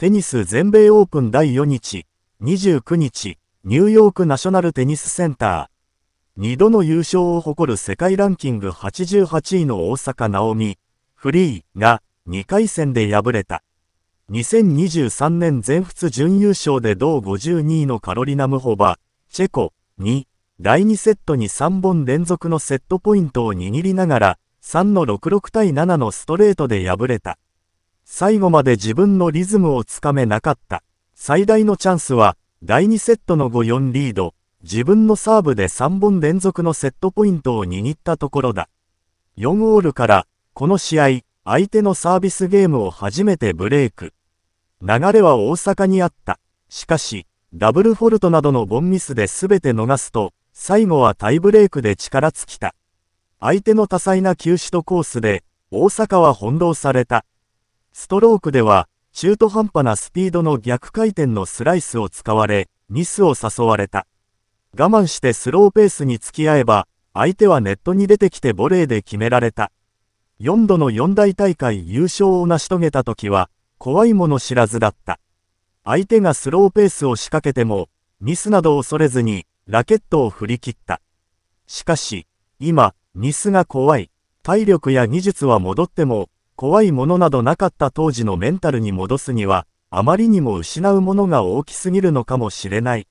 テニス全米オープン第4日、29日、ニューヨークナショナルテニスセンター。2度の優勝を誇る世界ランキング88位の大阪直美、フリーが2回戦で敗れた。2023年全仏準優勝で同52位のカロリナ・ムホバ、チェコに第2セットに3本連続のセットポイントを握りながら3の66対7のストレートで敗れた。最後まで自分のリズムをつかめなかった。最大のチャンスは、第2セットの5-4リード、自分のサーブで3本連続のセットポイントを握ったところだ。4オールから、この試合、相手のサービスゲームを初めてブレイク。流れは大阪にあった。しかし、ダブルフォルトなどのボンミスで全て逃すと、最後はタイブレイクで力尽きた。相手の多彩な球種とコースで、大阪は翻弄された。ストロークでは、中途半端なスピードの逆回転のスライスを使われ、ミスを誘われた。我慢してスローペースに付き合えば、相手はネットに出てきてボレーで決められた。4度の四大大会優勝を成し遂げた時は、怖いもの知らずだった。相手がスローペースを仕掛けても、ミスなど恐れずに、ラケットを振り切った。しかし、今、ミスが怖い。体力や技術は戻っても、怖いものなどなかった当時のメンタルに戻すには、あまりにも失うものが大きすぎるのかもしれない。